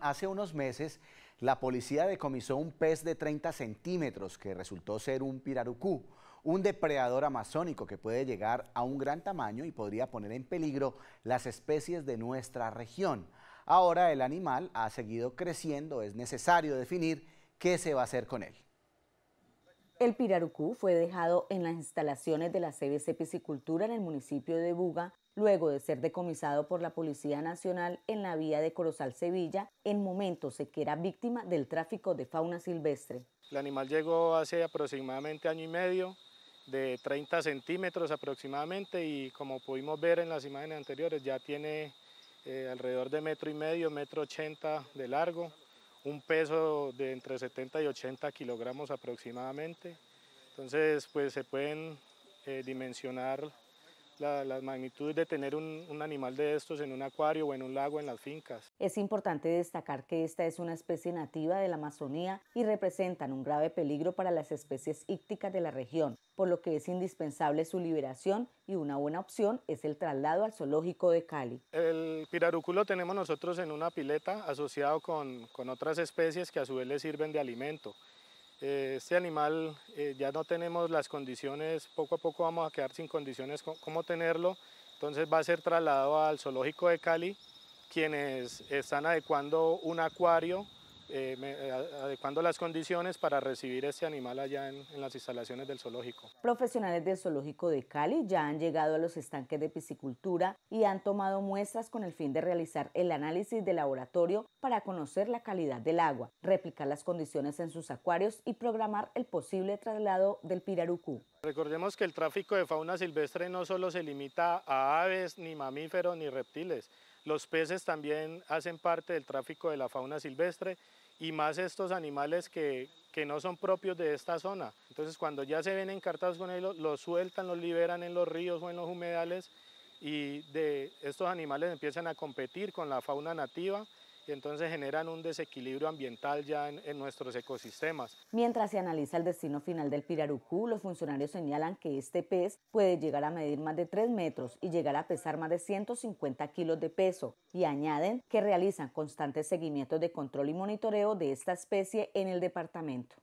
Hace unos meses, la policía decomisó un pez de 30 centímetros que resultó ser un pirarucú, un depredador amazónico que puede llegar a un gran tamaño y podría poner en peligro las especies de nuestra región. Ahora el animal ha seguido creciendo, es necesario definir qué se va a hacer con él. El pirarucú fue dejado en las instalaciones de la CBC Piscicultura en el municipio de Buga, luego de ser decomisado por la Policía Nacional en la vía de Corozal, Sevilla, en momentos en que era víctima del tráfico de fauna silvestre. El animal llegó hace aproximadamente año y medio, de 30 centímetros aproximadamente, y como pudimos ver en las imágenes anteriores, ya tiene eh, alrededor de metro y medio, metro ochenta de largo un peso de entre 70 y 80 kilogramos aproximadamente. Entonces, pues se pueden eh, dimensionar la, las magnitudes de tener un, animal de estos en un acuario o en un lago en las fincas. Es importante destacar que esta es una especie nativa de la Amazonía y representan un grave peligro para las especies ícticas de la región, por lo que es indispensable su liberación y una buena opción es el traslado al zoológico de Cali. El pirarucu tenemos nosotros en una pileta asociado con, con otras especies que a su vez le sirven de alimento este animal eh, ya no tenemos las condiciones, poco a poco vamos a quedar sin condiciones cómo tenerlo, entonces va a ser trasladado al zoológico de Cali, quienes están adecuando un acuario eh, eh, adecuando las condiciones para recibir este animal allá en, en, las instalaciones del zoológico. Profesionales del zoológico de Cali ya han llegado a los estanques de piscicultura y han tomado muestras con el fin de realizar el análisis de laboratorio para conocer la calidad del agua, replicar las condiciones en sus acuarios y programar el posible traslado del pirarucú. Recordemos que el tráfico de fauna silvestre no solo se limita a aves, ni mamíferos, ni reptiles. Los peces también hacen parte del tráfico de la fauna silvestre y más estos animales que, no son propios de esta zona. Entonces cuando ya se ven encartados con ellos, los sueltan, los liberan en los ríos o en los humedales y de estos animales empiezan a competir con la fauna nativa y entonces generan un desequilibrio ambiental ya en, nuestros ecosistemas. Mientras se analiza el destino final del pirarucú, los funcionarios señalan que este pez puede llegar a medir más de 3 metros y llegar a pesar más de 150 kilos de peso y añaden que realizan constantes seguimientos de control y monitoreo de esta especie en el departamento.